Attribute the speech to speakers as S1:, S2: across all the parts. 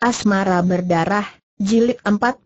S1: Asmara Berdarah, Jilid 48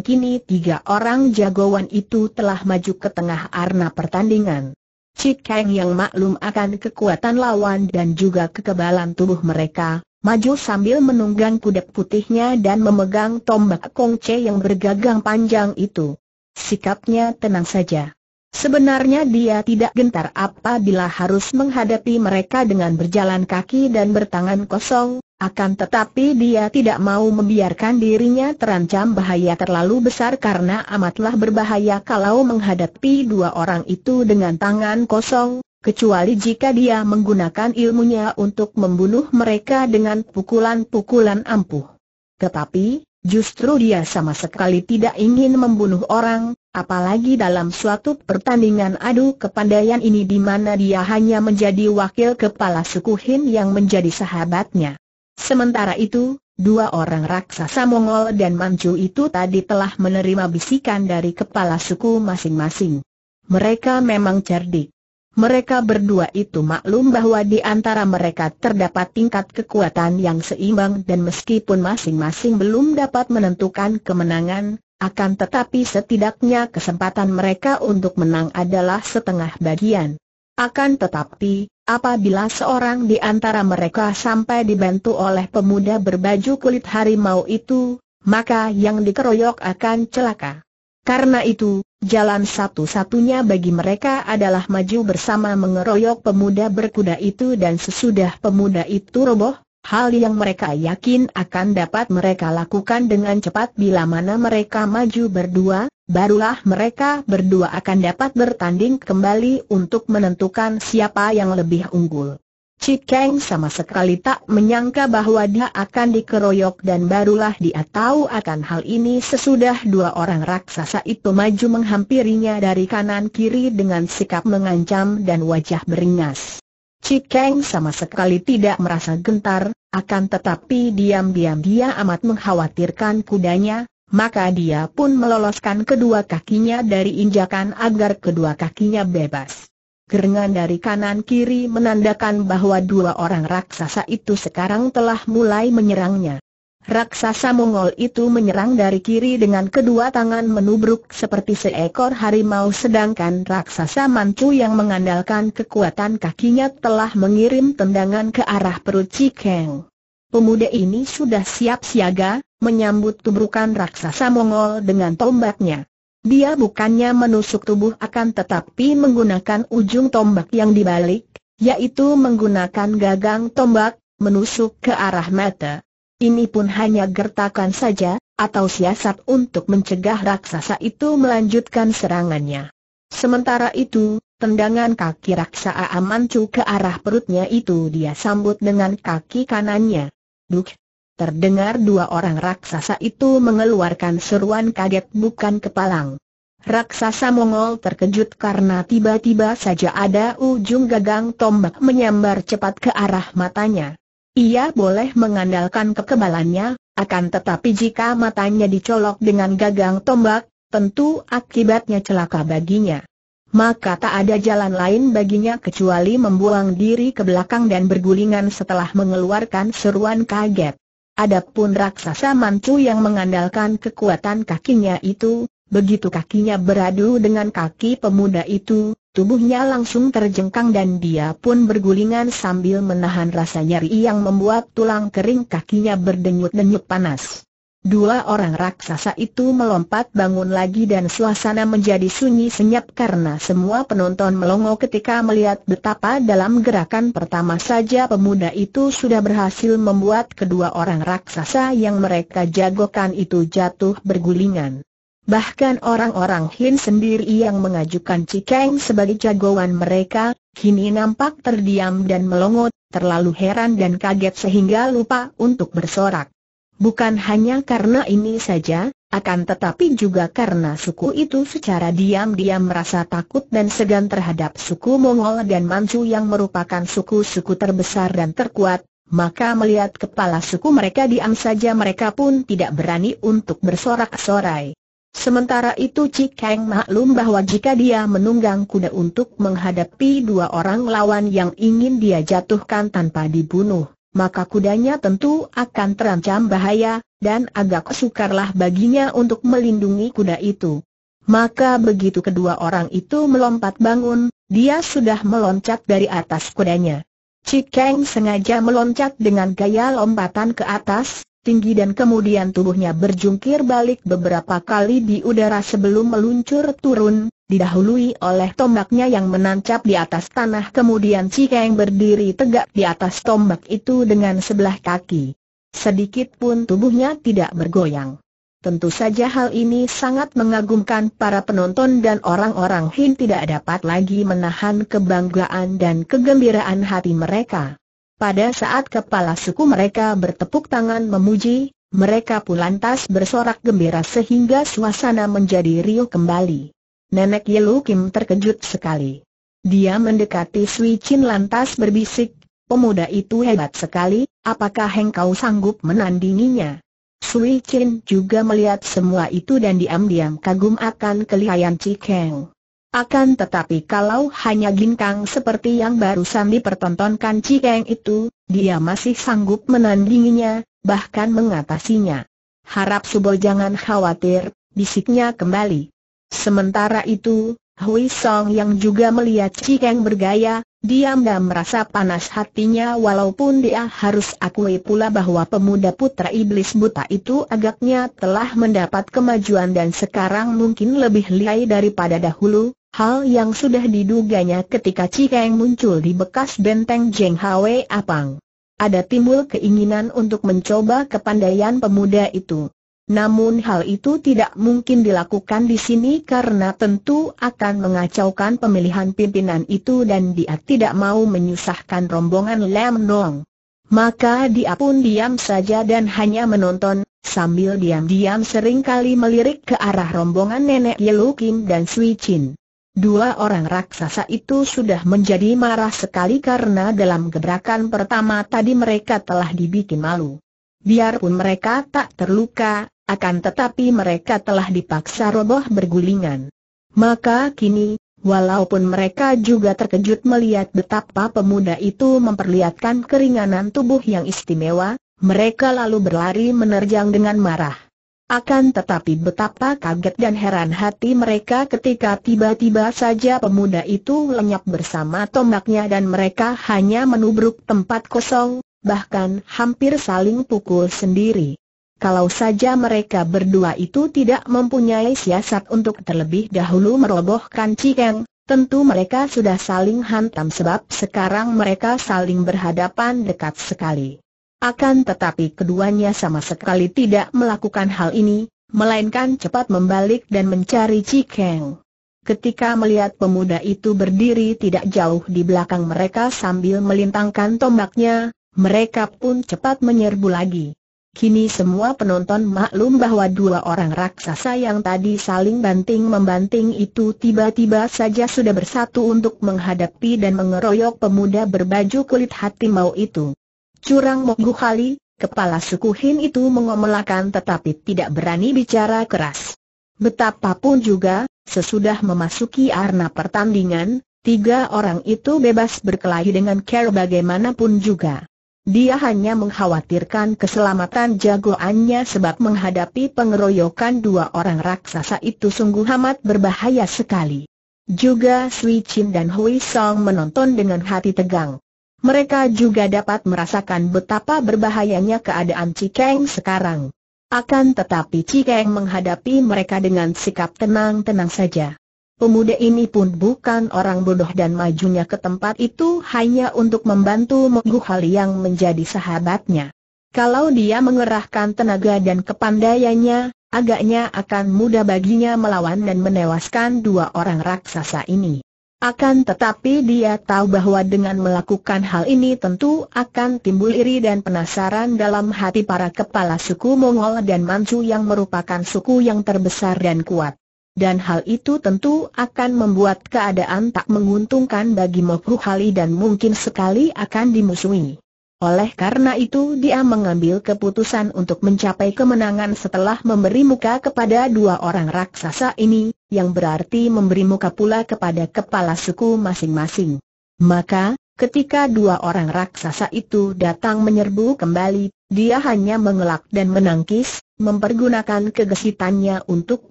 S1: Kini tiga orang jagoan itu telah maju ke tengah arena pertandingan. Cik Kang yang maklum akan kekuatan lawan dan juga kekebalan tubuh mereka, maju sambil menunggang kuda putihnya dan memegang tombak kongce yang bergagang panjang itu. Sikapnya tenang saja. Sebenarnya dia tidak gentar apabila harus menghadapi mereka dengan berjalan kaki dan bertangan kosong, akan tetapi dia tidak mau membiarkan dirinya terancam bahaya terlalu besar karena amatlah berbahaya kalau menghadapi dua orang itu dengan tangan kosong, kecuali jika dia menggunakan ilmunya untuk membunuh mereka dengan pukulan-pukulan ampuh. Tetapi, justru dia sama sekali tidak ingin membunuh orang, apalagi dalam suatu pertandingan adu kepandaian ini di mana dia hanya menjadi wakil kepala suku Hin yang menjadi sahabatnya. Sementara itu, dua orang raksasa Mongol dan Manchu itu tadi telah menerima bisikan dari kepala suku masing-masing. Mereka memang cerdik. Mereka berdua itu maklum bahwa di antara mereka terdapat tingkat kekuatan yang seimbang dan meskipun masing-masing belum dapat menentukan kemenangan, akan tetapi setidaknya kesempatan mereka untuk menang adalah setengah bagian. Akan tetapi, Apabila seorang di antara mereka sampai dibantu oleh pemuda berbaju kulit harimau itu, maka yang dikeroyok akan celaka. Karena itu, jalan satu-satunya bagi mereka adalah maju bersama mengeroyok pemuda berkuda itu dan sesudah pemuda itu roboh, hal yang mereka yakin akan dapat mereka lakukan dengan cepat bila mana mereka maju berdua, barulah mereka berdua akan dapat bertanding kembali untuk menentukan siapa yang lebih unggul. Cikeng sama sekali tak menyangka bahwa dia akan dikeroyok dan barulah dia tahu akan hal ini sesudah dua orang raksasa itu maju menghampirinya dari kanan kiri dengan sikap mengancam dan wajah beringas. Cikeng sama sekali tidak merasa gentar, akan tetapi diam-diam dia amat mengkhawatirkan kudanya, maka dia pun meloloskan kedua kakinya dari injakan agar kedua kakinya bebas. Gerengan dari kanan kiri menandakan bahwa dua orang raksasa itu sekarang telah mulai menyerangnya. Raksasa Mongol itu menyerang dari kiri dengan kedua tangan menubruk seperti seekor harimau sedangkan raksasa mancu yang mengandalkan kekuatan kakinya telah mengirim tendangan ke arah perut Cikeng. Pemuda ini sudah siap siaga, menyambut tubrukan raksasa Mongol dengan tombaknya. Dia bukannya menusuk tubuh akan tetapi menggunakan ujung tombak yang dibalik, yaitu menggunakan gagang tombak, menusuk ke arah mata. Ini pun hanya gertakan saja, atau siasat untuk mencegah raksasa itu melanjutkan serangannya. Sementara itu, tendangan kaki raksasa Amancu ke arah perutnya itu dia sambut dengan kaki kanannya. Duk! Terdengar dua orang raksasa itu mengeluarkan seruan kaget bukan kepalang. Raksasa Mongol terkejut karena tiba-tiba saja ada ujung gagang tombak menyambar cepat ke arah matanya. Ia boleh mengandalkan kekebalannya, akan tetapi jika matanya dicolok dengan gagang tombak, tentu akibatnya celaka baginya. Maka tak ada jalan lain baginya kecuali membuang diri ke belakang dan bergulingan setelah mengeluarkan seruan kaget. Adapun raksasa mancu yang mengandalkan kekuatan kakinya itu, begitu kakinya beradu dengan kaki pemuda itu, Tubuhnya langsung terjengkang dan dia pun bergulingan sambil menahan rasa nyeri yang membuat tulang kering kakinya berdenyut-denyut panas. Dua orang raksasa itu melompat bangun lagi dan suasana menjadi sunyi senyap karena semua penonton melongo ketika melihat betapa dalam gerakan pertama saja pemuda itu sudah berhasil membuat kedua orang raksasa yang mereka jagokan itu jatuh bergulingan. Bahkan orang-orang Hin sendiri yang mengajukan Cikeng sebagai jagoan mereka, kini nampak terdiam dan melongot, terlalu heran dan kaget sehingga lupa untuk bersorak. Bukan hanya karena ini saja, akan tetapi juga karena suku itu secara diam-diam merasa takut dan segan terhadap suku Mongol dan Manchu yang merupakan suku-suku terbesar dan terkuat, maka melihat kepala suku mereka diam saja mereka pun tidak berani untuk bersorak-sorai. Sementara itu Cikeng Kang maklum bahwa jika dia menunggang kuda untuk menghadapi dua orang lawan yang ingin dia jatuhkan tanpa dibunuh, maka kudanya tentu akan terancam bahaya, dan agak sukarlah baginya untuk melindungi kuda itu. Maka begitu kedua orang itu melompat bangun, dia sudah meloncat dari atas kudanya. Cikeng Kang sengaja meloncat dengan gaya lompatan ke atas, tinggi dan kemudian tubuhnya berjungkir balik beberapa kali di udara sebelum meluncur turun, didahului oleh tombaknya yang menancap di atas tanah kemudian si Kang berdiri tegak di atas tombak itu dengan sebelah kaki. Sedikit pun tubuhnya tidak bergoyang. Tentu saja hal ini sangat mengagumkan para penonton dan orang-orang Hin tidak dapat lagi menahan kebanggaan dan kegembiraan hati mereka. Pada saat kepala suku mereka bertepuk tangan memuji, mereka pun lantas bersorak gembira sehingga suasana menjadi riuh kembali. Nenek Yelu Kim terkejut sekali. Dia mendekati Sui Chin lantas berbisik, pemuda itu hebat sekali, apakah engkau sanggup menandinginya? Sui Chin juga melihat semua itu dan diam-diam kagum akan kelihayan Cikeng. Akan tetapi kalau hanya ginkang seperti yang barusan dipertontonkan Cikeng itu, dia masih sanggup menandinginya, bahkan mengatasinya. Harap Subo jangan khawatir, bisiknya kembali. Sementara itu, Hui Song yang juga melihat Cikeng bergaya, diam dan merasa panas hatinya walaupun dia harus akui pula bahwa pemuda putra iblis buta itu agaknya telah mendapat kemajuan dan sekarang mungkin lebih lihai daripada dahulu, Hal yang sudah diduganya ketika Cikeng muncul di bekas benteng Jeng Hwe Apang. Ada timbul keinginan untuk mencoba kepandaian pemuda itu. Namun hal itu tidak mungkin dilakukan di sini karena tentu akan mengacaukan pemilihan pimpinan itu dan dia tidak mau menyusahkan rombongan Lam Nong. Maka dia pun diam saja dan hanya menonton, sambil diam-diam seringkali melirik ke arah rombongan nenek Yelukim dan Sui Chin. Dua orang raksasa itu sudah menjadi marah sekali karena dalam gebrakan pertama tadi mereka telah dibikin malu. Biarpun mereka tak terluka, akan tetapi mereka telah dipaksa roboh bergulingan. Maka kini, walaupun mereka juga terkejut melihat betapa pemuda itu memperlihatkan keringanan tubuh yang istimewa, mereka lalu berlari menerjang dengan marah. Akan tetapi betapa kaget dan heran hati mereka ketika tiba-tiba saja pemuda itu lenyap bersama tombaknya dan mereka hanya menubruk tempat kosong, bahkan hampir saling pukul sendiri. Kalau saja mereka berdua itu tidak mempunyai siasat untuk terlebih dahulu merobohkan Cikeng, tentu mereka sudah saling hantam sebab sekarang mereka saling berhadapan dekat sekali. Akan tetapi keduanya sama sekali tidak melakukan hal ini, melainkan cepat membalik dan mencari Cikeng. Ketika melihat pemuda itu berdiri tidak jauh di belakang mereka sambil melintangkan tombaknya, mereka pun cepat menyerbu lagi. Kini semua penonton maklum bahwa dua orang raksasa yang tadi saling banting-membanting itu tiba-tiba saja sudah bersatu untuk menghadapi dan mengeroyok pemuda berbaju kulit hati mau itu. Curang Monggu Kali, kepala suku Hin itu mengomelakan tetapi tidak berani bicara keras. Betapapun juga, sesudah memasuki arena pertandingan, tiga orang itu bebas berkelahi dengan care bagaimanapun juga. Dia hanya mengkhawatirkan keselamatan jagoannya sebab menghadapi pengeroyokan dua orang raksasa itu sungguh amat berbahaya sekali. Juga Sui Chin dan Hui Song menonton dengan hati tegang mereka juga dapat merasakan betapa berbahayanya keadaan Cikeng sekarang. Akan tetapi Cikeng menghadapi mereka dengan sikap tenang-tenang saja. Pemuda ini pun bukan orang bodoh dan majunya ke tempat itu hanya untuk membantu Mogu yang menjadi sahabatnya. Kalau dia mengerahkan tenaga dan kepandaiannya, agaknya akan mudah baginya melawan dan menewaskan dua orang raksasa ini. Akan tetapi dia tahu bahwa dengan melakukan hal ini tentu akan timbul iri dan penasaran dalam hati para kepala suku Mongol dan Manchu yang merupakan suku yang terbesar dan kuat. Dan hal itu tentu akan membuat keadaan tak menguntungkan bagi Mokuhali dan mungkin sekali akan dimusuhi. Oleh karena itu dia mengambil keputusan untuk mencapai kemenangan setelah memberi muka kepada dua orang raksasa ini, yang berarti memberi muka pula kepada kepala suku masing-masing. Maka, ketika dua orang raksasa itu datang menyerbu kembali, dia hanya mengelak dan menangkis, mempergunakan kegesitannya untuk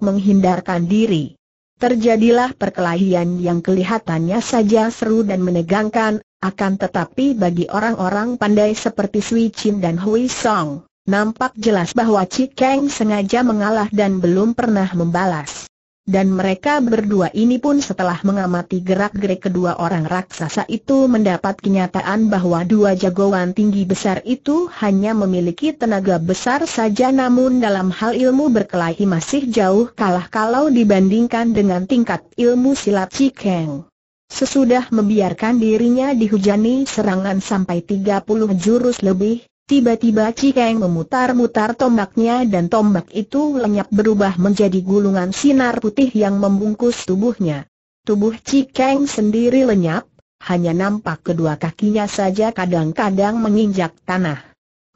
S1: menghindarkan diri. Terjadilah perkelahian yang kelihatannya saja seru dan menegangkan, akan tetapi bagi orang-orang pandai seperti Sui Chin dan Hui Song, nampak jelas bahwa Chi Kang sengaja mengalah dan belum pernah membalas dan mereka berdua ini pun setelah mengamati gerak-gerik kedua orang raksasa itu mendapat kenyataan bahwa dua jagoan tinggi besar itu hanya memiliki tenaga besar saja namun dalam hal ilmu berkelahi masih jauh kalah kalau dibandingkan dengan tingkat ilmu silat Cikeng. Sesudah membiarkan dirinya dihujani serangan sampai 30 jurus lebih, Tiba-tiba Cikeng memutar-mutar tombaknya dan tombak itu lenyap berubah menjadi gulungan sinar putih yang membungkus tubuhnya. Tubuh Cikeng sendiri lenyap, hanya nampak kedua kakinya saja kadang-kadang menginjak tanah.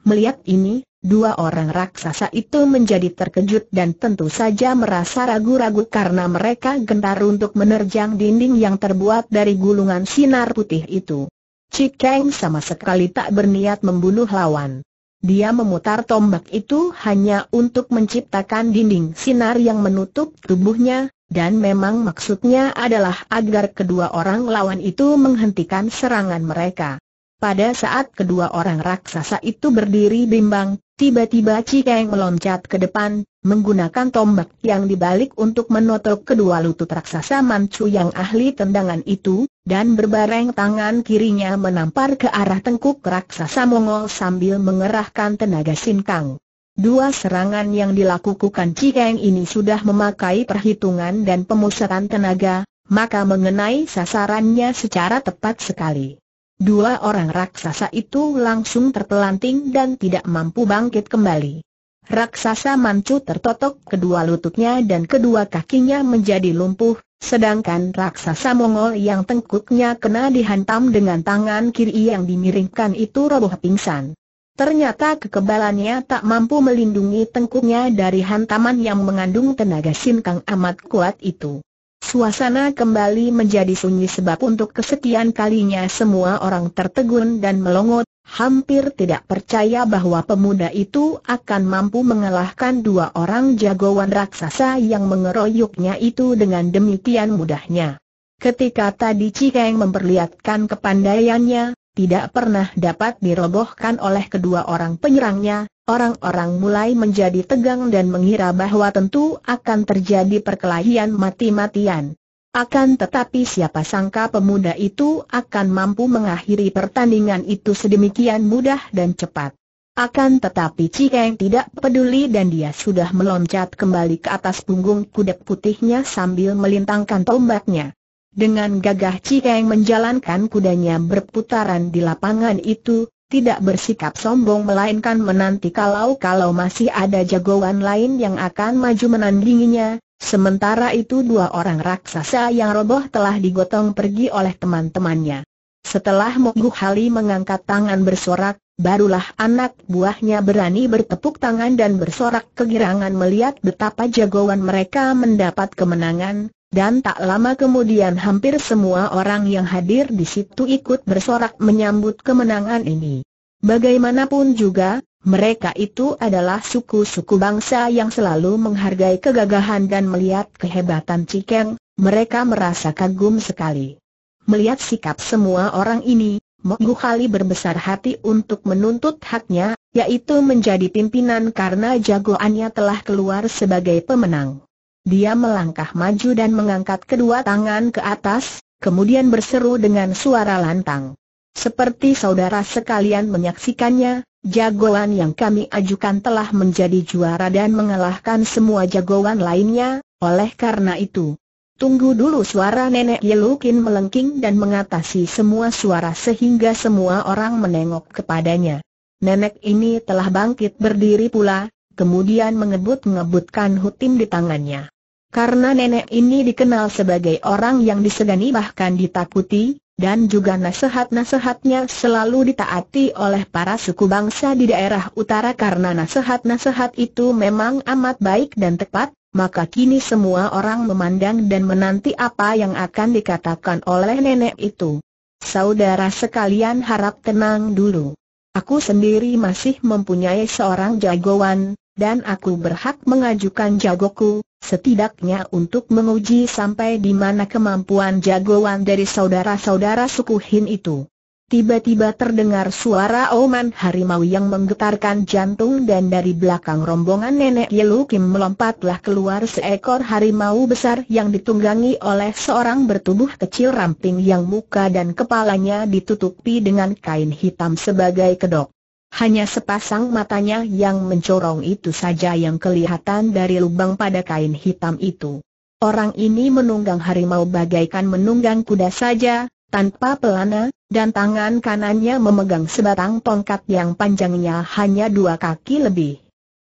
S1: Melihat ini, dua orang raksasa itu menjadi terkejut dan tentu saja merasa ragu-ragu karena mereka gentar untuk menerjang dinding yang terbuat dari gulungan sinar putih itu. Cik Kang sama sekali tak berniat membunuh lawan. Dia memutar tombak itu hanya untuk menciptakan dinding sinar yang menutup tubuhnya, dan memang maksudnya adalah agar kedua orang lawan itu menghentikan serangan mereka. Pada saat kedua orang raksasa itu berdiri bimbang, tiba-tiba Cikeng meloncat ke depan, menggunakan tombak yang dibalik untuk menotok kedua lutut raksasa Manchu yang ahli tendangan itu, dan berbareng tangan kirinya menampar ke arah tengkuk raksasa Mongol sambil mengerahkan tenaga sinkang. Dua serangan yang dilakukan Cikeng ini sudah memakai perhitungan dan pemusatan tenaga, maka mengenai sasarannya secara tepat sekali. Dua orang raksasa itu langsung terpelanting dan tidak mampu bangkit kembali. Raksasa mancu tertotok kedua lututnya dan kedua kakinya menjadi lumpuh, sedangkan raksasa Mongol yang tengkuknya kena dihantam dengan tangan kiri yang dimiringkan itu roboh pingsan. Ternyata kekebalannya tak mampu melindungi tengkuknya dari hantaman yang mengandung tenaga sinkang amat kuat itu. Suasana kembali menjadi sunyi sebab untuk kesekian kalinya semua orang tertegun dan melongot, hampir tidak percaya bahwa pemuda itu akan mampu mengalahkan dua orang jagoan raksasa yang mengeroyoknya itu dengan demikian mudahnya. Ketika tadi Cikeng memperlihatkan kepandaiannya, tidak pernah dapat dirobohkan oleh kedua orang penyerangnya, Orang-orang mulai menjadi tegang dan mengira bahwa tentu akan terjadi perkelahian mati-matian. Akan tetapi siapa sangka pemuda itu akan mampu mengakhiri pertandingan itu sedemikian mudah dan cepat. Akan tetapi Cikeng tidak peduli dan dia sudah meloncat kembali ke atas punggung kuda putihnya sambil melintangkan tombaknya. Dengan gagah Cikeng menjalankan kudanya berputaran di lapangan itu, tidak bersikap sombong melainkan menanti kalau-kalau masih ada jagoan lain yang akan maju menandinginya. Sementara itu dua orang raksasa yang roboh telah digotong pergi oleh teman-temannya. Setelah Mogu Hali mengangkat tangan bersorak, barulah anak buahnya berani bertepuk tangan dan bersorak kegirangan melihat betapa jagoan mereka mendapat kemenangan, dan tak lama kemudian hampir semua orang yang hadir di situ ikut bersorak menyambut kemenangan ini. Bagaimanapun juga, mereka itu adalah suku-suku bangsa yang selalu menghargai kegagahan dan melihat kehebatan Cikeng, mereka merasa kagum sekali. Melihat sikap semua orang ini, Mogu Khali berbesar hati untuk menuntut haknya, yaitu menjadi pimpinan karena jagoannya telah keluar sebagai pemenang. Dia melangkah maju dan mengangkat kedua tangan ke atas, kemudian berseru dengan suara lantang. Seperti saudara sekalian menyaksikannya, jagoan yang kami ajukan telah menjadi juara dan mengalahkan semua jagoan lainnya, oleh karena itu. Tunggu dulu suara nenek Yelukin melengking dan mengatasi semua suara sehingga semua orang menengok kepadanya. Nenek ini telah bangkit berdiri pula, kemudian mengebut-ngebutkan hutim di tangannya. Karena nenek ini dikenal sebagai orang yang disegani bahkan ditakuti, dan juga nasihat-nasihatnya selalu ditaati oleh para suku bangsa di daerah utara karena nasihat-nasihat itu memang amat baik dan tepat, maka kini semua orang memandang dan menanti apa yang akan dikatakan oleh nenek itu. Saudara sekalian harap tenang dulu. Aku sendiri masih mempunyai seorang jagoan, dan aku berhak mengajukan jagoku, setidaknya untuk menguji sampai di mana kemampuan jagoan dari saudara-saudara suku Hin itu. Tiba-tiba terdengar suara oman harimau yang menggetarkan jantung dan dari belakang rombongan nenek Yelu Kim melompatlah keluar seekor harimau besar yang ditunggangi oleh seorang bertubuh kecil ramping yang muka dan kepalanya ditutupi dengan kain hitam sebagai kedok. Hanya sepasang matanya yang mencorong itu saja yang kelihatan dari lubang pada kain hitam itu. Orang ini menunggang harimau bagaikan menunggang kuda saja, tanpa pelana, dan tangan kanannya memegang sebatang tongkat yang panjangnya hanya dua kaki lebih.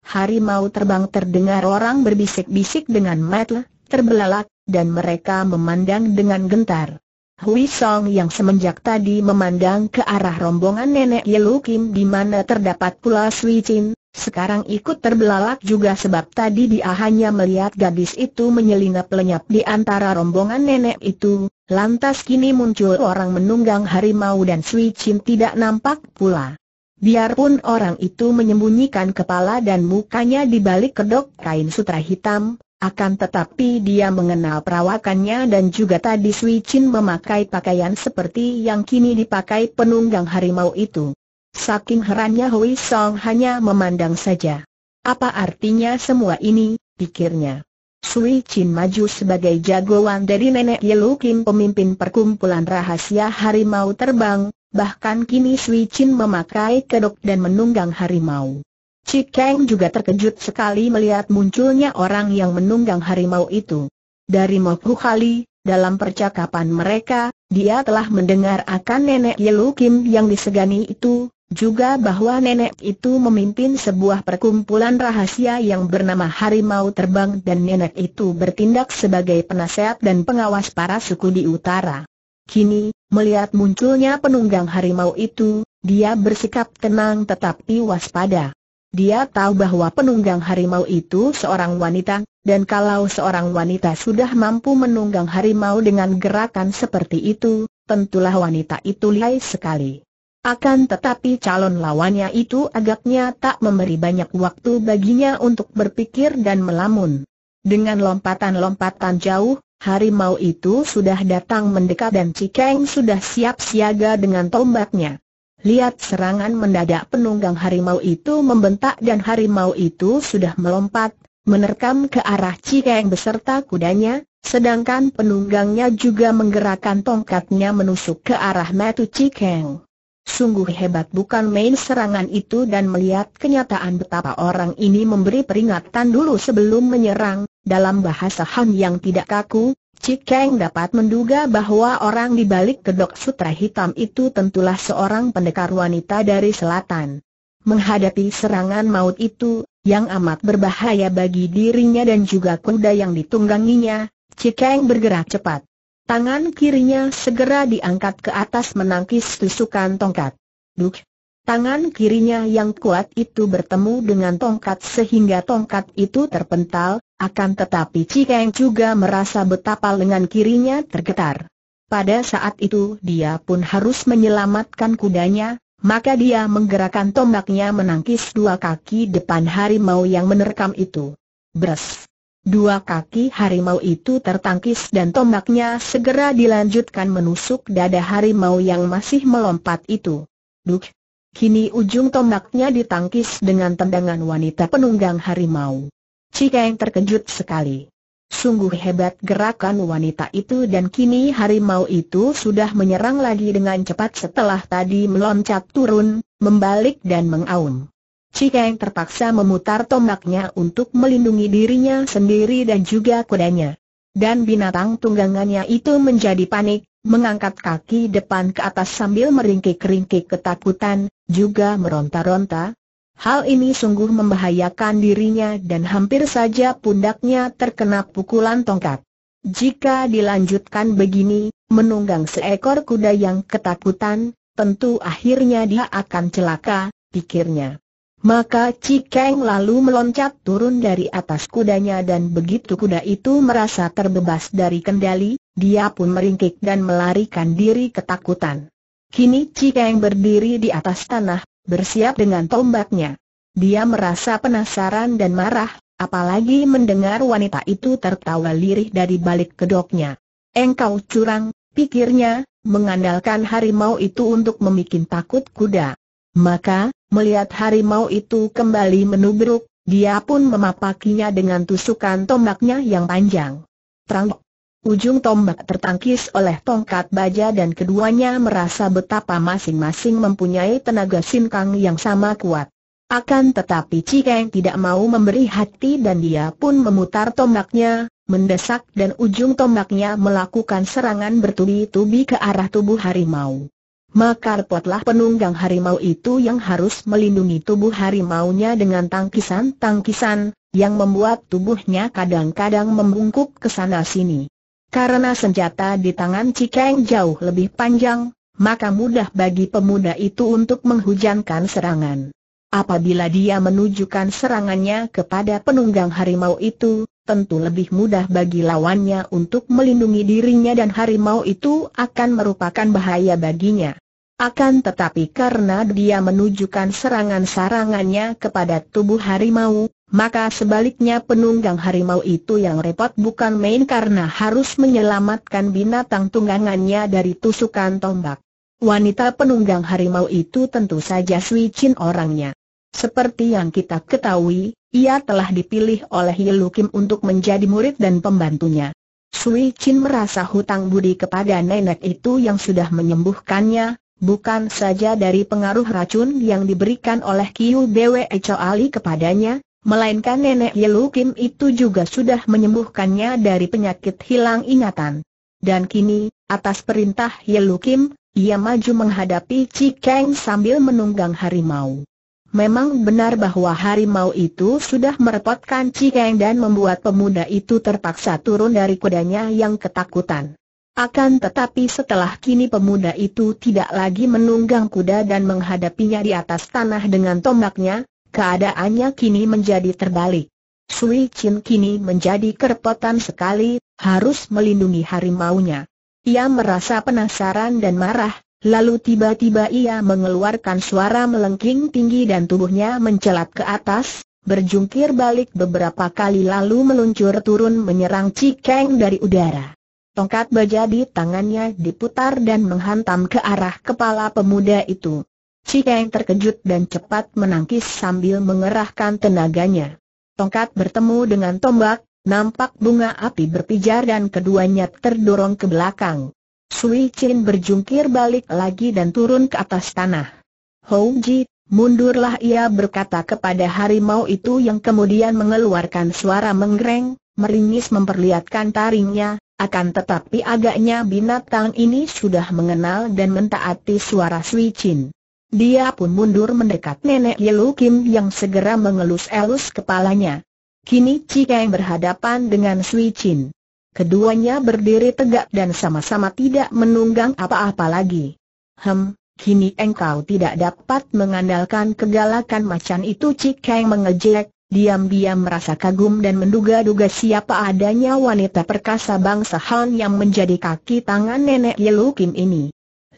S1: Harimau terbang terdengar orang berbisik-bisik dengan matlah, terbelalak, dan mereka memandang dengan gentar. Hui Song yang semenjak tadi memandang ke arah rombongan nenek Yelu Kim di mana terdapat pula Sui Chin, sekarang ikut terbelalak juga sebab tadi dia hanya melihat gadis itu menyelinap lenyap di antara rombongan nenek itu, lantas kini muncul orang menunggang harimau dan Sui Chin tidak nampak pula. Biarpun orang itu menyembunyikan kepala dan mukanya di balik kedok kain sutra hitam, akan tetapi dia mengenal perawakannya dan juga tadi Sui Chin memakai pakaian seperti yang kini dipakai penunggang harimau itu. Saking herannya Hui Song hanya memandang saja. Apa artinya semua ini, pikirnya. Sui Chin maju sebagai jagoan dari nenek Yelu Kim pemimpin perkumpulan rahasia harimau terbang, bahkan kini Sui Chin memakai kedok dan menunggang harimau. Cikeng juga terkejut sekali melihat munculnya orang yang menunggang harimau itu. Dari Mokhu Kali, dalam percakapan mereka, dia telah mendengar akan nenek Yelu Kim yang disegani itu, juga bahwa nenek itu memimpin sebuah perkumpulan rahasia yang bernama Harimau Terbang dan nenek itu bertindak sebagai penasehat dan pengawas para suku di utara. Kini, melihat munculnya penunggang harimau itu, dia bersikap tenang tetapi waspada. Dia tahu bahwa penunggang harimau itu seorang wanita, dan kalau seorang wanita sudah mampu menunggang harimau dengan gerakan seperti itu, tentulah wanita itu lihai sekali. Akan tetapi calon lawannya itu agaknya tak memberi banyak waktu baginya untuk berpikir dan melamun. Dengan lompatan-lompatan jauh, harimau itu sudah datang mendekat dan Cikeng sudah siap siaga dengan tombaknya. Lihat serangan mendadak penunggang harimau itu membentak dan harimau itu sudah melompat, menerkam ke arah Cikeng beserta kudanya, sedangkan penunggangnya juga menggerakkan tongkatnya menusuk ke arah Metu Cikeng. Sungguh hebat bukan main serangan itu dan melihat kenyataan betapa orang ini memberi peringatan dulu sebelum menyerang, dalam bahasa Han yang tidak kaku, Cikeng dapat menduga bahwa orang di balik kedok sutra hitam itu tentulah seorang pendekar wanita dari selatan. Menghadapi serangan maut itu, yang amat berbahaya bagi dirinya dan juga kuda yang ditungganginya, Cikeng bergerak cepat. Tangan kirinya segera diangkat ke atas menangkis tusukan tongkat. Duk! Tangan kirinya yang kuat itu bertemu dengan tongkat sehingga tongkat itu terpental, akan tetapi Cikeng juga merasa betapa lengan kirinya tergetar. Pada saat itu dia pun harus menyelamatkan kudanya, maka dia menggerakkan tombaknya menangkis dua kaki depan harimau yang menerkam itu. Bres! Dua kaki harimau itu tertangkis dan tombaknya segera dilanjutkan menusuk dada harimau yang masih melompat itu. Duk! Kini ujung tombaknya ditangkis dengan tendangan wanita penunggang harimau. Cikeng terkejut sekali. Sungguh hebat gerakan wanita itu dan kini harimau itu sudah menyerang lagi dengan cepat setelah tadi meloncat turun, membalik dan mengaum. Cikeng terpaksa memutar tombaknya untuk melindungi dirinya sendiri dan juga kudanya. Dan binatang tunggangannya itu menjadi panik, mengangkat kaki depan ke atas sambil meringkik-ringkik ketakutan, juga meronta-ronta, Hal ini sungguh membahayakan dirinya dan hampir saja pundaknya terkena pukulan tongkat. Jika dilanjutkan begini, menunggang seekor kuda yang ketakutan, tentu akhirnya dia akan celaka, pikirnya. Maka Cikeng lalu meloncat turun dari atas kudanya dan begitu kuda itu merasa terbebas dari kendali, dia pun meringkik dan melarikan diri ketakutan. Kini Cikeng berdiri di atas tanah, bersiap dengan tombaknya. Dia merasa penasaran dan marah, apalagi mendengar wanita itu tertawa lirih dari balik kedoknya. Engkau curang, pikirnya, mengandalkan harimau itu untuk membuat takut kuda. Maka, melihat harimau itu kembali menubruk, dia pun memapakinya dengan tusukan tombaknya yang panjang. Trang, Ujung tombak tertangkis oleh tongkat baja dan keduanya merasa betapa masing-masing mempunyai tenaga sinkang yang sama kuat. Akan tetapi Cikeng tidak mau memberi hati dan dia pun memutar tombaknya, mendesak dan ujung tombaknya melakukan serangan bertubi-tubi ke arah tubuh harimau. Maka repotlah penunggang harimau itu yang harus melindungi tubuh harimaunya dengan tangkisan-tangkisan, yang membuat tubuhnya kadang-kadang membungkuk ke sana sini. Karena senjata di tangan Cikeng jauh lebih panjang, maka mudah bagi pemuda itu untuk menghujankan serangan. Apabila dia menunjukkan serangannya kepada penunggang harimau itu, tentu lebih mudah bagi lawannya untuk melindungi dirinya dan harimau itu akan merupakan bahaya baginya. Akan tetapi karena dia menunjukkan serangan serangannya kepada tubuh harimau, maka sebaliknya penunggang harimau itu yang repot bukan main karena harus menyelamatkan binatang tunggangannya dari tusukan tombak. Wanita penunggang harimau itu tentu saja Sui orangnya. Seperti yang kita ketahui, ia telah dipilih oleh Yelukim untuk menjadi murid dan pembantunya. Sui Chin merasa hutang budi kepada nenek itu yang sudah menyembuhkannya, bukan saja dari pengaruh racun yang diberikan oleh Kiu Bwe Choali kepadanya, melainkan nenek Yelu Kim itu juga sudah menyembuhkannya dari penyakit hilang ingatan. Dan kini, atas perintah Yelu Kim, ia maju menghadapi Cikeng sambil menunggang harimau. Memang benar bahwa harimau itu sudah merepotkan Cikeng dan membuat pemuda itu terpaksa turun dari kudanya yang ketakutan. Akan tetapi setelah kini pemuda itu tidak lagi menunggang kuda dan menghadapinya di atas tanah dengan tombaknya, keadaannya kini menjadi terbalik. Sui Chin kini menjadi kerepotan sekali, harus melindungi harimaunya. Ia merasa penasaran dan marah, lalu tiba-tiba ia mengeluarkan suara melengking tinggi dan tubuhnya mencelat ke atas, berjungkir balik beberapa kali lalu meluncur turun menyerang Cikeng dari udara. Tongkat baja di tangannya diputar dan menghantam ke arah kepala pemuda itu. Cikeng terkejut dan cepat menangkis sambil mengerahkan tenaganya. Tongkat bertemu dengan tombak, nampak bunga api berpijar dan keduanya terdorong ke belakang. Sui Chin berjungkir balik lagi dan turun ke atas tanah. Hou Ji, mundurlah ia berkata kepada harimau itu yang kemudian mengeluarkan suara menggereng, meringis memperlihatkan taringnya, akan tetapi agaknya binatang ini sudah mengenal dan mentaati suara Sui Chin. Dia pun mundur mendekat nenek Yelu Kim yang segera mengelus-elus kepalanya. Kini Cikeng berhadapan dengan Sui Chin. Keduanya berdiri tegak dan sama-sama tidak menunggang apa-apa lagi. Hem, kini engkau tidak dapat mengandalkan kegalakan macan itu Cikeng mengejek, diam-diam merasa kagum dan menduga-duga siapa adanya wanita perkasa bangsa Han yang menjadi kaki tangan nenek Yelu Kim ini.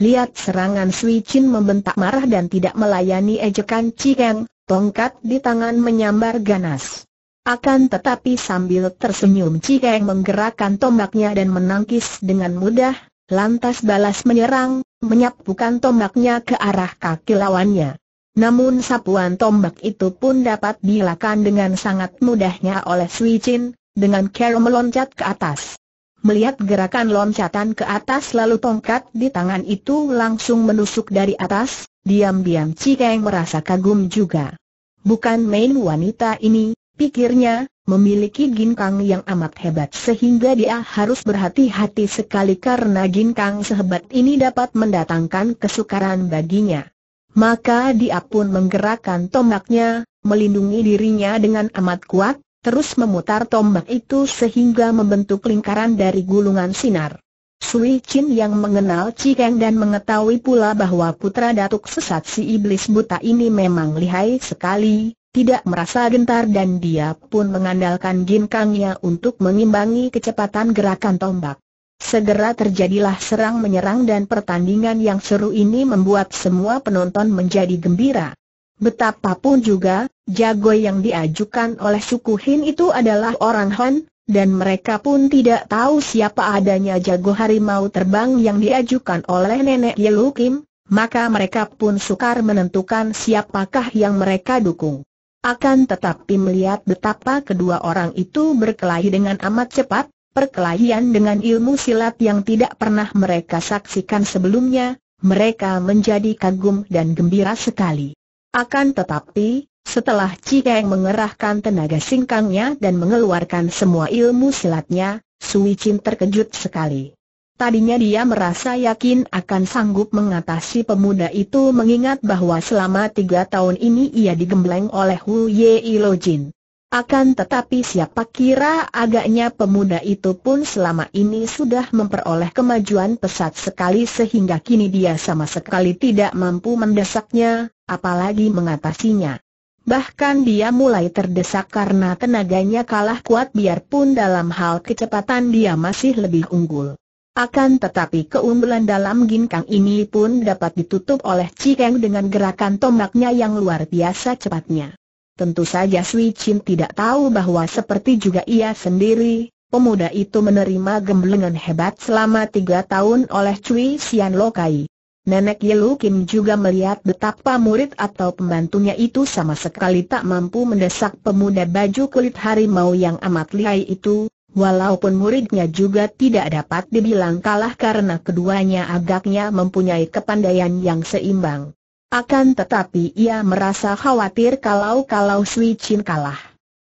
S1: Lihat serangan Sui Chin membentak marah dan tidak melayani ejekan Cikeng, tongkat di tangan menyambar ganas. Akan tetapi sambil tersenyum Cikeng menggerakkan tombaknya dan menangkis dengan mudah, lantas balas menyerang, menyapukan tombaknya ke arah kaki lawannya. Namun sapuan tombak itu pun dapat dilakukan dengan sangat mudahnya oleh Sui Chin, dengan cara meloncat ke atas. Melihat gerakan loncatan ke atas lalu tongkat di tangan itu langsung menusuk dari atas, diam-diam Cikeng merasa kagum juga. Bukan main wanita ini, pikirnya, memiliki ginkang yang amat hebat sehingga dia harus berhati-hati sekali karena ginkang sehebat ini dapat mendatangkan kesukaran baginya. Maka dia pun menggerakkan tombaknya, melindungi dirinya dengan amat kuat, terus memutar tombak itu sehingga membentuk lingkaran dari gulungan sinar. Sui Chin yang mengenal Cikeng dan mengetahui pula bahwa putra datuk sesat si iblis buta ini memang lihai sekali, tidak merasa gentar dan dia pun mengandalkan ginkangnya untuk mengimbangi kecepatan gerakan tombak. Segera terjadilah serang-menyerang dan pertandingan yang seru ini membuat semua penonton menjadi gembira. Betapapun juga, jago yang diajukan oleh suku Hin itu adalah orang Han, dan mereka pun tidak tahu siapa adanya jago harimau terbang yang diajukan oleh nenek Yelu Kim, maka mereka pun sukar menentukan siapakah yang mereka dukung. Akan tetapi melihat betapa kedua orang itu berkelahi dengan amat cepat, perkelahian dengan ilmu silat yang tidak pernah mereka saksikan sebelumnya, mereka menjadi kagum dan gembira sekali. Akan tetapi, setelah Cikeng mengerahkan tenaga singkangnya dan mengeluarkan semua ilmu silatnya, Sui Chin terkejut sekali. Tadinya dia merasa yakin akan sanggup mengatasi pemuda itu mengingat bahwa selama tiga tahun ini ia digembleng oleh Hu Ye Ilo Jin. Akan tetapi siapa kira agaknya pemuda itu pun selama ini sudah memperoleh kemajuan pesat sekali sehingga kini dia sama sekali tidak mampu mendesaknya, apalagi mengatasinya. Bahkan dia mulai terdesak karena tenaganya kalah kuat biarpun dalam hal kecepatan dia masih lebih unggul. Akan tetapi keunggulan dalam ginkang ini pun dapat ditutup oleh Cikeng dengan gerakan tombaknya yang luar biasa cepatnya. Tentu saja Sui Chin tidak tahu bahwa seperti juga ia sendiri, pemuda itu menerima gemblengan hebat selama tiga tahun oleh Cui Xian Lokai. Nenek Yelu Kim juga melihat betapa murid atau pembantunya itu sama sekali tak mampu mendesak pemuda baju kulit harimau yang amat lihai itu, walaupun muridnya juga tidak dapat dibilang kalah karena keduanya agaknya mempunyai kepandaian yang seimbang. Akan tetapi ia merasa khawatir kalau-kalau Sui Chin kalah.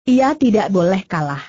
S1: Ia tidak boleh kalah.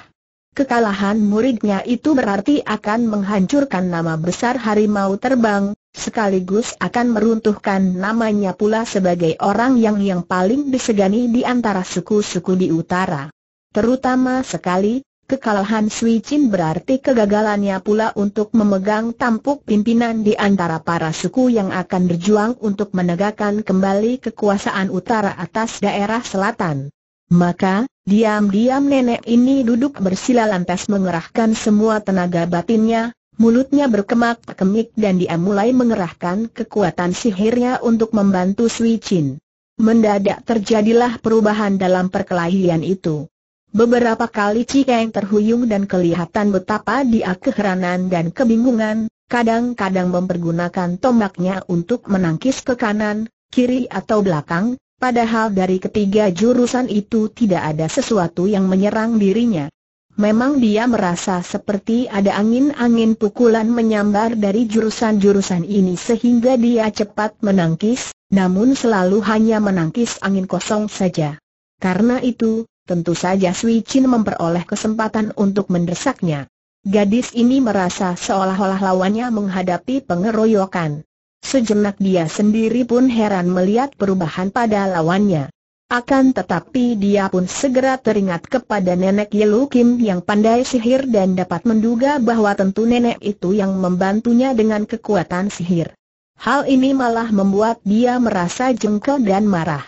S1: Kekalahan muridnya itu berarti akan menghancurkan nama besar harimau terbang, sekaligus akan meruntuhkan namanya pula sebagai orang yang yang paling disegani di antara suku-suku di utara. Terutama sekali, kekalahan Sui Chin berarti kegagalannya pula untuk memegang tampuk pimpinan di antara para suku yang akan berjuang untuk menegakkan kembali kekuasaan utara atas daerah selatan. Maka, diam-diam nenek ini duduk bersila lantas mengerahkan semua tenaga batinnya, Mulutnya berkemak-kemik dan dia mulai mengerahkan kekuatan sihirnya untuk membantu Sui Chin. Mendadak terjadilah perubahan dalam perkelahian itu. Beberapa kali yang terhuyung dan kelihatan betapa dia keheranan dan kebingungan, kadang-kadang mempergunakan tombaknya untuk menangkis ke kanan, kiri atau belakang, padahal dari ketiga jurusan itu tidak ada sesuatu yang menyerang dirinya. Memang dia merasa seperti ada angin-angin pukulan menyambar dari jurusan-jurusan ini sehingga dia cepat menangkis, namun selalu hanya menangkis angin kosong saja. Karena itu, tentu saja Sui Chin memperoleh kesempatan untuk mendesaknya. Gadis ini merasa seolah-olah lawannya menghadapi pengeroyokan. Sejenak dia sendiri pun heran melihat perubahan pada lawannya. Akan tetapi dia pun segera teringat kepada nenek Yelu Kim yang pandai sihir dan dapat menduga bahwa tentu nenek itu yang membantunya dengan kekuatan sihir. Hal ini malah membuat dia merasa jengkel dan marah.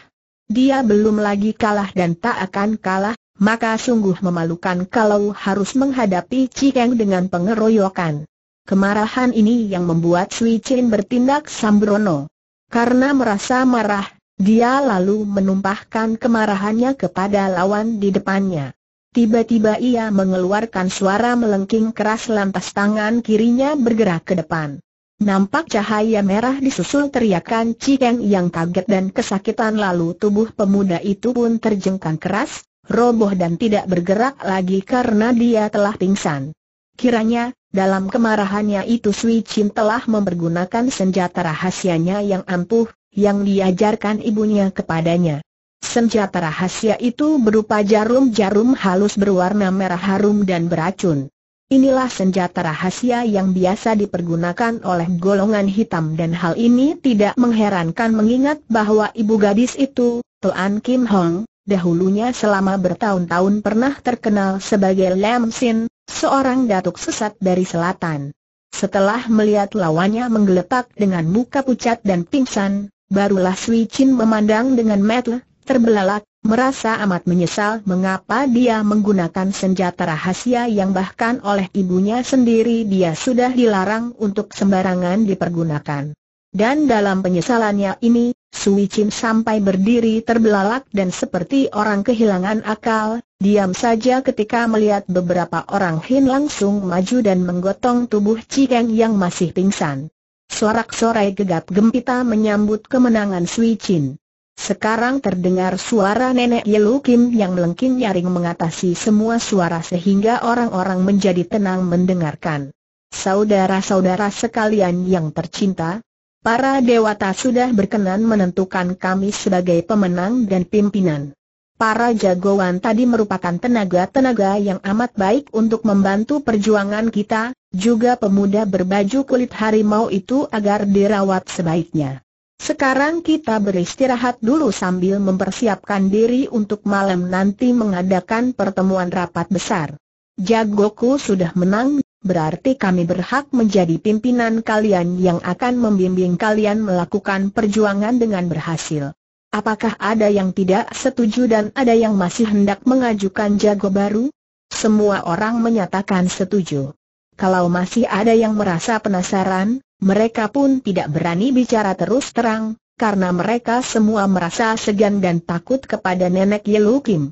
S1: Dia belum lagi kalah dan tak akan kalah, maka sungguh memalukan kalau harus menghadapi Cikeng dengan pengeroyokan. Kemarahan ini yang membuat Sui Chin bertindak sambrono. Karena merasa marah, dia lalu menumpahkan kemarahannya kepada lawan di depannya. Tiba-tiba ia mengeluarkan suara melengking keras lantas tangan kirinya bergerak ke depan. Nampak cahaya merah disusul teriakan Cikeng yang kaget dan kesakitan lalu tubuh pemuda itu pun terjengkang keras, roboh dan tidak bergerak lagi karena dia telah pingsan. Kiranya, dalam kemarahannya itu Sui Chin telah mempergunakan senjata rahasianya yang ampuh, yang diajarkan ibunya kepadanya. Senjata rahasia itu berupa jarum-jarum halus berwarna merah harum dan beracun. Inilah senjata rahasia yang biasa dipergunakan oleh golongan hitam dan hal ini tidak mengherankan mengingat bahwa ibu gadis itu, Tuan Kim Hong, dahulunya selama bertahun-tahun pernah terkenal sebagai Lam Sin, seorang datuk sesat dari selatan. Setelah melihat lawannya menggeletak dengan muka pucat dan pingsan, barulah Sui Chin memandang dengan metel, terbelalak, merasa amat menyesal mengapa dia menggunakan senjata rahasia yang bahkan oleh ibunya sendiri dia sudah dilarang untuk sembarangan dipergunakan. Dan dalam penyesalannya ini, Sui Chin sampai berdiri terbelalak dan seperti orang kehilangan akal, diam saja ketika melihat beberapa orang Hin langsung maju dan menggotong tubuh Cikeng yang masih pingsan. Sorak-sorai gegap gempita menyambut kemenangan Sui Chin. Sekarang terdengar suara nenek Yelu Kim yang melengking nyaring mengatasi semua suara sehingga orang-orang menjadi tenang mendengarkan. Saudara-saudara sekalian yang tercinta, para dewata sudah berkenan menentukan kami sebagai pemenang dan pimpinan. Para jagoan tadi merupakan tenaga-tenaga yang amat baik untuk membantu perjuangan kita, juga pemuda berbaju kulit harimau itu agar dirawat sebaiknya. Sekarang kita beristirahat dulu sambil mempersiapkan diri untuk malam nanti mengadakan pertemuan rapat besar. Jagoku sudah menang, berarti kami berhak menjadi pimpinan kalian yang akan membimbing kalian melakukan perjuangan dengan berhasil. Apakah ada yang tidak setuju dan ada yang masih hendak mengajukan jago baru? Semua orang menyatakan setuju. Kalau masih ada yang merasa penasaran, mereka pun tidak berani bicara terus terang, karena mereka semua merasa segan dan takut kepada nenek Yelu Kim.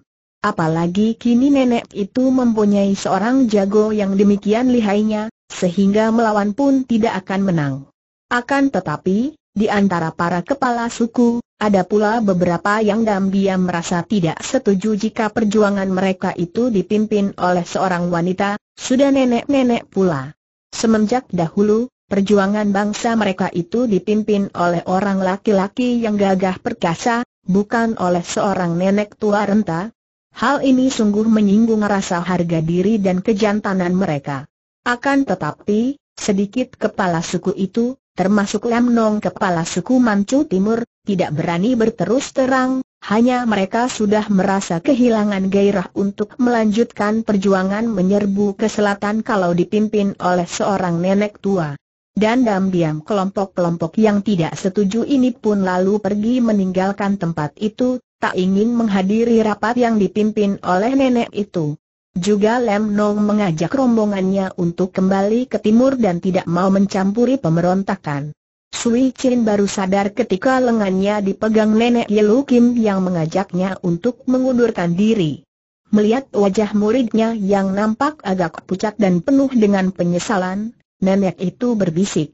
S1: Apalagi kini nenek itu mempunyai seorang jago yang demikian lihainya, sehingga melawan pun tidak akan menang. Akan tetapi, di antara para kepala suku, ada pula beberapa yang diam-diam merasa tidak setuju jika perjuangan mereka itu dipimpin oleh seorang wanita, sudah nenek-nenek pula. Semenjak dahulu, perjuangan bangsa mereka itu dipimpin oleh orang laki-laki yang gagah perkasa, bukan oleh seorang nenek tua renta. Hal ini sungguh menyinggung rasa harga diri dan kejantanan mereka. Akan tetapi, sedikit kepala suku itu, termasuk Lemnong kepala suku Mancu Timur, tidak berani berterus terang, hanya mereka sudah merasa kehilangan gairah untuk melanjutkan perjuangan menyerbu ke selatan kalau dipimpin oleh seorang nenek tua. Dan diam-diam kelompok-kelompok yang tidak setuju ini pun lalu pergi meninggalkan tempat itu, tak ingin menghadiri rapat yang dipimpin oleh nenek itu. Juga Lem Nong mengajak rombongannya untuk kembali ke timur dan tidak mau mencampuri pemberontakan. Sui Chin baru sadar ketika lengannya dipegang nenek Yelu Kim yang mengajaknya untuk mengundurkan diri. Melihat wajah muridnya yang nampak agak pucat dan penuh dengan penyesalan, nenek itu berbisik.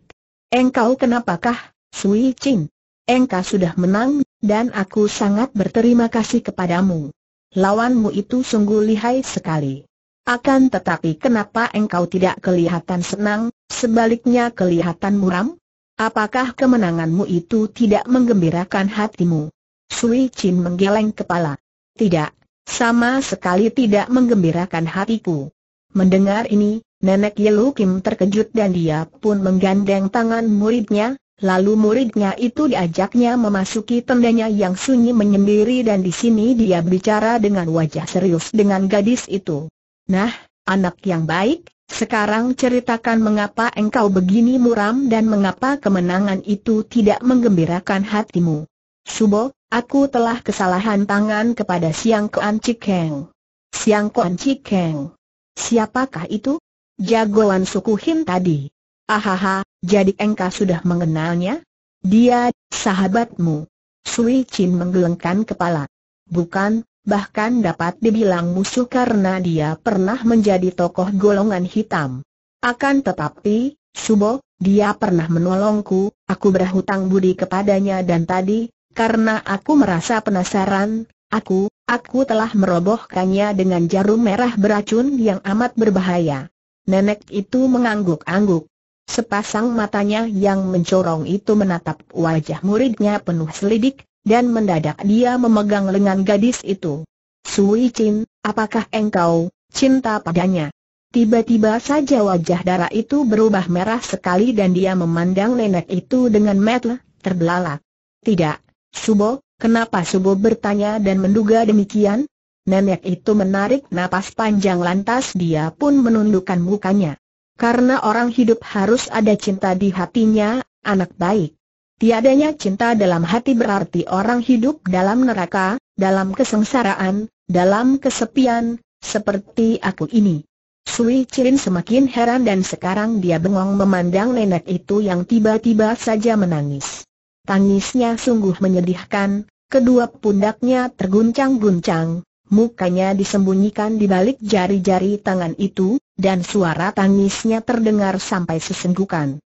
S1: Engkau kenapakah, Sui Chin? Engkau sudah menang, dan aku sangat berterima kasih kepadamu. Lawanmu itu sungguh lihai sekali. Akan tetapi kenapa engkau tidak kelihatan senang, sebaliknya kelihatan muram? Apakah kemenanganmu itu tidak menggembirakan hatimu? Sui Chin menggeleng kepala. Tidak, sama sekali tidak menggembirakan hatiku. Mendengar ini, Nenek Yelu Kim terkejut dan dia pun menggandeng tangan muridnya, lalu muridnya itu diajaknya memasuki tendanya yang sunyi menyendiri dan di sini dia bicara dengan wajah serius dengan gadis itu. Nah, anak yang baik, sekarang ceritakan mengapa engkau begini muram dan mengapa kemenangan itu tidak menggembirakan hatimu. Subo, aku telah kesalahan tangan kepada Siang Kuan Cikeng. Siang Kuan Cikeng. Siapakah itu? Jagoan suku Hin tadi. Ahaha, jadi engkau sudah mengenalnya? Dia, sahabatmu. Sui Chin menggelengkan kepala. Bukan, bahkan dapat dibilang musuh karena dia pernah menjadi tokoh golongan hitam. Akan tetapi, Subo, dia pernah menolongku, aku berhutang budi kepadanya dan tadi, karena aku merasa penasaran, aku, aku telah merobohkannya dengan jarum merah beracun yang amat berbahaya. Nenek itu mengangguk-angguk. Sepasang matanya yang mencorong itu menatap wajah muridnya penuh selidik, dan mendadak dia memegang lengan gadis itu. Sui Chin, apakah engkau cinta padanya? Tiba-tiba saja wajah darah itu berubah merah sekali dan dia memandang nenek itu dengan mata terbelalak. Tidak, Subo, kenapa Subo bertanya dan menduga demikian? Nenek itu menarik napas panjang lantas dia pun menundukkan mukanya. Karena orang hidup harus ada cinta di hatinya, anak baik. Tiadanya cinta dalam hati berarti orang hidup dalam neraka, dalam kesengsaraan, dalam kesepian, seperti aku ini. Sui Cirin semakin heran dan sekarang dia bengong memandang nenek itu yang tiba-tiba saja menangis. Tangisnya sungguh menyedihkan, kedua pundaknya terguncang-guncang, mukanya disembunyikan di balik jari-jari tangan itu, dan suara tangisnya terdengar sampai sesenggukan.